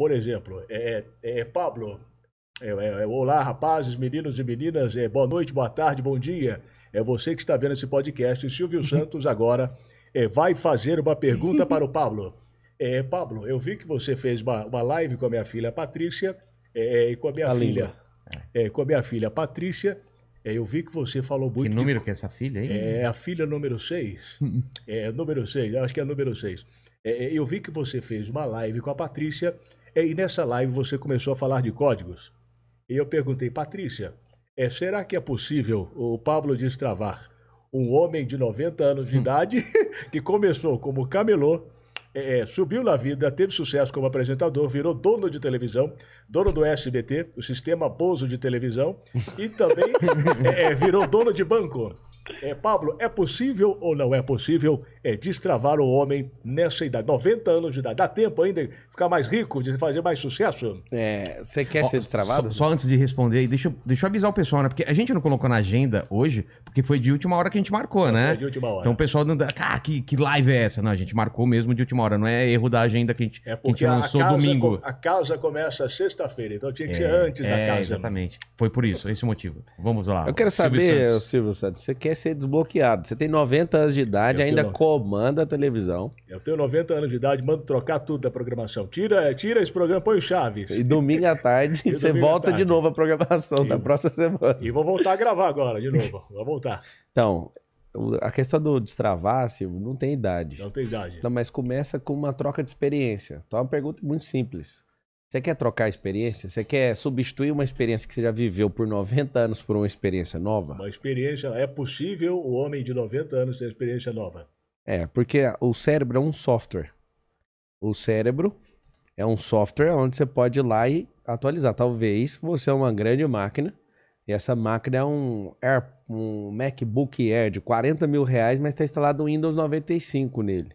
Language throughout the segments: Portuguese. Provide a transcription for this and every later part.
Por exemplo, é, é, é Pablo, é, é, é, olá rapazes, meninos e meninas, é, boa noite, boa tarde, bom dia. É você que está vendo esse podcast. Silvio Santos agora é, vai fazer uma pergunta para o Pablo. É, Pablo, eu vi que você fez uma, uma live com a minha filha Patrícia e com a minha a tá filha. com a minha filha Patrícia. É, eu vi que você falou muito. Que número de... que é essa filha aí? É a filha número 6. é, número 6, acho que é número 6. É, eu vi que você fez uma live com a Patrícia é, e nessa live você começou a falar de códigos. E eu perguntei, Patrícia, é, será que é possível o Pablo destravar um homem de 90 anos de hum. idade que começou como camelô, é, é, subiu na vida, teve sucesso como apresentador, virou dono de televisão, dono do SBT, o sistema Bozo de televisão, e também é, é, virou dono de banco. É, Pablo, é possível ou não é possível é, destravar o homem nessa idade? 90 anos de idade. Dá tempo ainda ficar mais rico, de fazer mais sucesso? É, você quer ser destravado? Só, só, antes de responder, deixa, deixa eu avisar o pessoal, né? Porque a gente não colocou na agenda hoje, porque foi de última hora que a gente marcou, né? Foi de última hora. Então o pessoal não. Ah, que, que live é essa? Não, a gente marcou mesmo de última hora, não é erro da agenda que a gente, é porque a gente lançou a causa domingo. A casa começa sexta-feira, então tinha que é, ser antes da é, casa. Exatamente. Foi por isso, esse motivo. Vamos lá. Eu quero Silvio saber, Santos. Silvio Santos, você quer ser desbloqueado. Você tem 90 anos de idade, eu ainda comanda a televisão. Eu tenho 90 anos de idade, mando trocar tudo da programação. Tira, tira esse programa, põe o Chaves. E domingo à tarde e você volta tarde. de novo a programação e, da próxima semana. E vou voltar a gravar agora, de novo. Vou voltar. Então, a questão do destravar, Silvio, assim, não tem idade. Não tem idade. Então, mas começa com uma troca de experiência. Então é uma pergunta muito simples. Você quer trocar a experiência? Você quer substituir uma experiência que você já viveu por 90 anos por uma experiência nova? Uma experiência. É possível o homem de 90 anos ter experiência nova? É, porque o cérebro é um software. O cérebro é um software onde você pode ir lá e atualizar. Talvez você é uma grande máquina e essa máquina é um, Air, um MacBook Air de 40 mil reais, mas está instalado o um Windows 95 nele.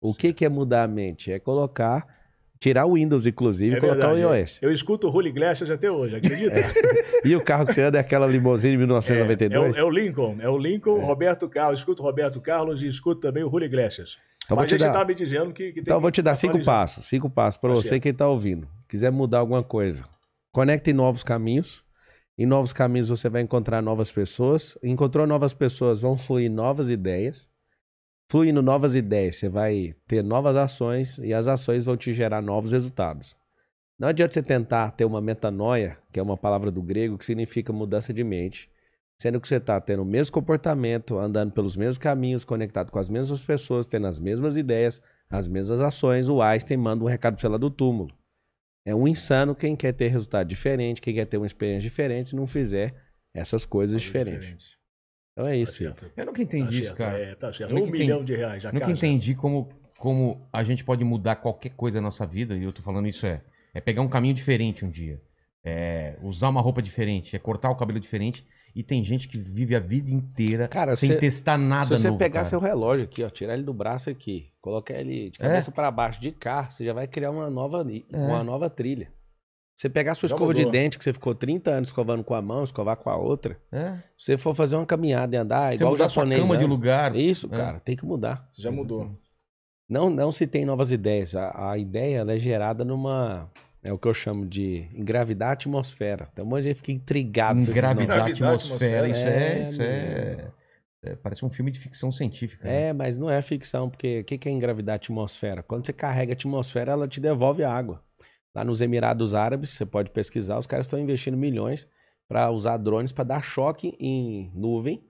O que, que é mudar a mente? É colocar Tirar o Windows, inclusive, é e colocar verdade, o iOS. Eu escuto o Rully Iglesias até hoje, acredita? É. E o carro que você anda é aquela limousine de 1992? É, é, o, é o Lincoln, é o Lincoln, é. Roberto Carlos, escuto Roberto Carlos e escuto também o Rully Iglesias. Então, Mas vou te dar... tá me dizendo que, que Então, vou te dar cinco passos. Cinco passos para tá você que está ouvindo. Quiser mudar alguma coisa, conecte em novos caminhos. Em novos caminhos você vai encontrar novas pessoas. Encontrou novas pessoas, vão fluir novas ideias. Fluindo novas ideias, você vai ter novas ações e as ações vão te gerar novos resultados. Não adianta você tentar ter uma metanoia, que é uma palavra do grego que significa mudança de mente. Sendo que você está tendo o mesmo comportamento, andando pelos mesmos caminhos, conectado com as mesmas pessoas, tendo as mesmas ideias, as mesmas ações, o Einstein manda um recado para você do túmulo. É um insano quem quer ter resultado diferente, quem quer ter uma experiência diferente, se não fizer essas coisas diferentes. Diferente. Então é isso. Tá eu nunca entendi tá isso, cara. É, tá certo. Um entendi, milhão de reais. Já nunca entendi como, como a gente pode mudar qualquer coisa na nossa vida, e eu tô falando isso é, é pegar um caminho diferente um dia. É usar uma roupa diferente, é cortar o cabelo diferente e tem gente que vive a vida inteira cara, sem cê, testar nada Se você novo, pegar cara. seu relógio aqui, ó, tirar ele do braço aqui, colocar ele de é. cabeça é? para baixo de carro, você já vai criar uma nova, é. uma nova trilha. Você pegar sua já escova mudou. de dente, que você ficou 30 anos escovando com a mão, escovar com a outra. É. Se você for fazer uma caminhada e andar, você igual o japonês. cama de né? lugar. Isso, é. cara, tem que mudar. Você já mudou. Não, não se tem novas ideias. A, a ideia é gerada numa é o que eu chamo de engravidar a atmosfera. Tem um monte de gente fica intrigado. Engravidar a atmosfera. Isso é. é isso é, é, parece um filme de ficção científica. Né? É, né? mas não é ficção, porque o que, que é engravidar a atmosfera? Quando você carrega a atmosfera, ela te devolve água. Lá nos Emirados Árabes, você pode pesquisar, os caras estão investindo milhões para usar drones para dar choque em nuvem,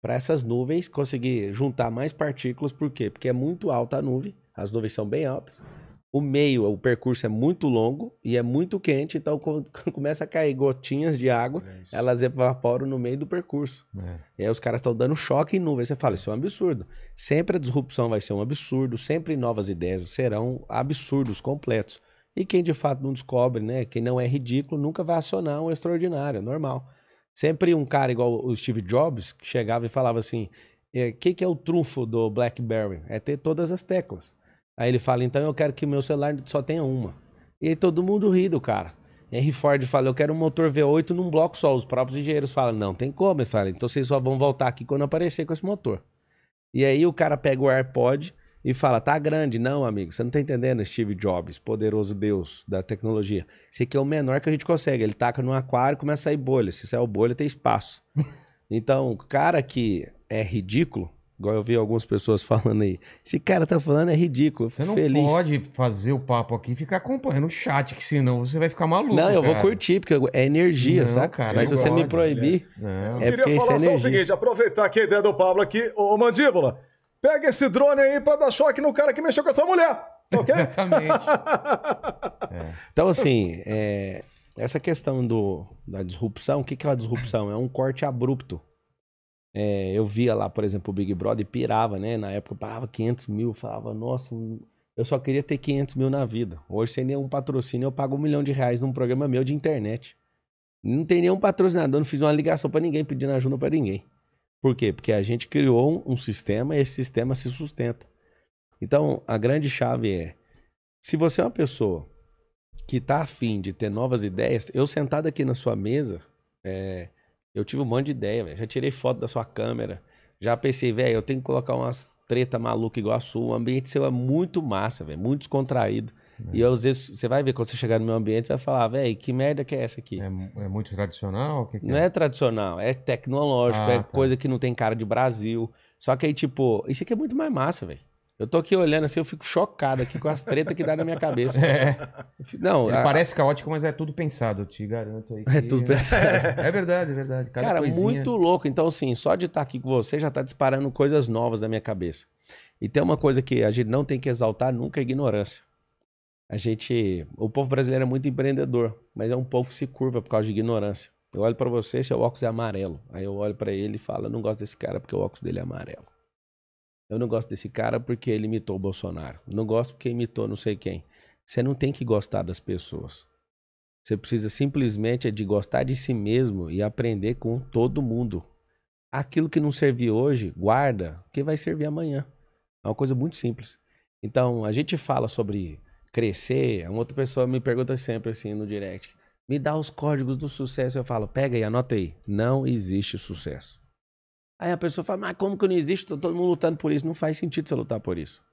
para essas nuvens conseguir juntar mais partículas. Por quê? Porque é muito alta a nuvem, as nuvens são bem altas o meio, o percurso é muito longo e é muito quente, então quando começa a cair gotinhas de água, é elas evaporam no meio do percurso. É. E aí os caras estão dando choque em nuvem. Você fala, isso é um absurdo. Sempre a disrupção vai ser um absurdo, sempre novas ideias serão absurdos completos. E quem de fato não descobre, né? Quem não é ridículo, nunca vai acionar um extraordinário, é normal. Sempre um cara igual o Steve Jobs que chegava e falava assim: o é, que, que é o trunfo do BlackBerry? É ter todas as teclas. Aí ele fala, então eu quero que meu celular só tenha uma. E aí todo mundo ri do cara. Henry Ford fala, eu quero um motor V8 num bloco só. Os próprios engenheiros falam, não tem como. Ele fala, então vocês só vão voltar aqui quando aparecer com esse motor. E aí o cara pega o AirPod e fala, tá grande. Não, amigo, você não tá entendendo, Steve Jobs, poderoso deus da tecnologia. Esse aqui é o menor que a gente consegue. Ele taca num aquário e começa a sair bolha. Se sair bolha, tem espaço. então, o cara que é ridículo, Igual eu vi algumas pessoas falando aí. Esse cara tá falando é ridículo. Você não feliz. pode fazer o papo aqui e ficar acompanhando o chat, que senão você vai ficar maluco. Não, eu cara. vou curtir, porque é energia, não, sabe? Cara, Mas se você me proibir. Não. É eu queria falar é só o seguinte: aproveitar aqui a ideia do Pablo aqui, ô mandíbula. Pega esse drone aí pra dar choque no cara que mexeu com essa mulher. Tá ok? Exatamente. é. Então, assim, é, essa questão do, da disrupção, o que, que é uma disrupção? É um corte abrupto é, eu via lá, por exemplo, o Big Brother e pirava, né? Na época eu pagava 500 mil, falava, nossa, eu só queria ter 500 mil na vida. Hoje, sem nenhum patrocínio, eu pago um milhão de reais num programa meu de internet. Não tem nenhum patrocinador, não fiz uma ligação para ninguém, pedindo ajuda para ninguém. Por quê? Porque a gente criou um, um sistema e esse sistema se sustenta. Então, a grande chave é, se você é uma pessoa que está afim de ter novas ideias, eu sentado aqui na sua mesa, é, eu tive um monte de ideia, velho. Já tirei foto da sua câmera. Já pensei, velho, eu tenho que colocar umas treta maluca igual a sua. O ambiente seu é muito massa, velho. Muito descontraído. É. E eu, às vezes, você vai ver quando você chegar no meu ambiente, você vai falar, velho, que merda que é essa aqui? É, é muito tradicional? Que que não é? é? tradicional, é tecnológico, ah, é tá. coisa que não tem cara de Brasil. Só que aí, tipo, isso aqui é muito mais massa, velho. Eu tô aqui olhando assim, eu fico chocado aqui com as tretas que dá na minha cabeça. É. Não, a... parece caótico, mas é tudo pensado, te garanto aí. É que... É tudo pensado. É verdade, é verdade. Cada Cara, coisinha... muito louco. Então, assim, só de estar tá aqui com você já tá disparando coisas novas na minha cabeça. E tem uma coisa que a gente não tem que exaltar nunca é a ignorância. A gente. O povo brasileiro é muito empreendedor, mas é um povo que se curva por causa de ignorância. Eu olho para você, seu óculos é amarelo. Aí eu olho para ele e falo, não gosto desse cara porque o óculos dele é amarelo. Eu não gosto desse cara porque ele imitou o Bolsonaro. Eu não gosto porque imitou não sei quem. Você não tem que gostar das pessoas. Você precisa simplesmente é de gostar de si mesmo e aprender com todo mundo. Aquilo que não servir hoje, guarda, que vai servir amanhã. É uma coisa muito simples. Então, a gente fala sobre crescer, uma outra pessoa me pergunta sempre assim no direct: "Me dá os códigos do sucesso". Eu falo: "Pega e anota aí. Não existe sucesso". Aí a pessoa fala, mas como que eu não existo? Todo mundo lutando por isso. Não faz sentido você lutar por isso.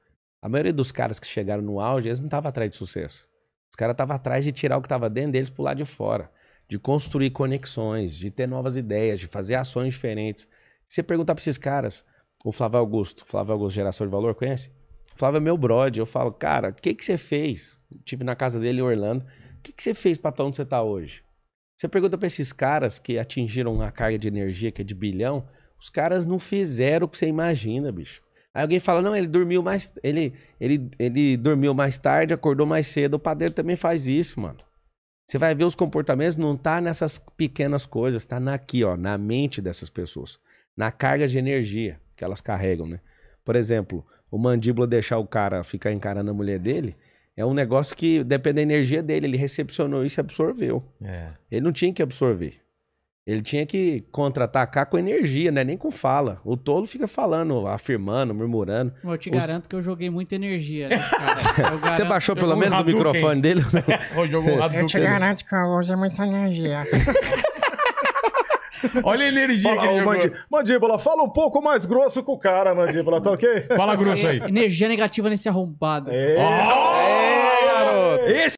A maioria dos caras que chegaram no auge, eles não estavam atrás de sucesso. Os caras estavam atrás de tirar o que estava dentro deles pro lado de fora. De construir conexões, de ter novas ideias, de fazer ações diferentes. Se você perguntar pra esses caras, o Flávio Augusto, Flávio Augusto, geração de valor, conhece? O Flávio é meu brother. Eu falo, cara, o que, que você fez? Estive na casa dele em Orlando. O que, que você fez pra estar onde você tá hoje? Você pergunta pra esses caras que atingiram uma carga de energia que é de bilhão, os caras não fizeram o que você imagina, bicho. Aí alguém fala: "Não, ele dormiu mais ele ele ele dormiu mais tarde, acordou mais cedo". O padeiro também faz isso, mano. Você vai ver os comportamentos não tá nessas pequenas coisas, tá naqui, ó, na mente dessas pessoas, na carga de energia que elas carregam, né? Por exemplo, o mandíbula deixar o cara ficar encarando a mulher dele, é um negócio que depende da energia dele. Ele recepcionou isso e absorveu. É. Ele não tinha que absorver. Ele tinha que contra-atacar com energia, né? Nem com fala. O tolo fica falando, afirmando, murmurando. Eu te Os... garanto que eu joguei muita energia. Garanto... Você baixou pelo menos o microfone dele? eu te garanto que eu usei muita energia. Olha a energia fala, que ele mandi... Mandíbula, fala um pouco mais grosso com o cara, Mandíbula, tá ok? Fala grosso é, aí. Energia negativa nesse arrombado. É, oh! é garoto! Esse é.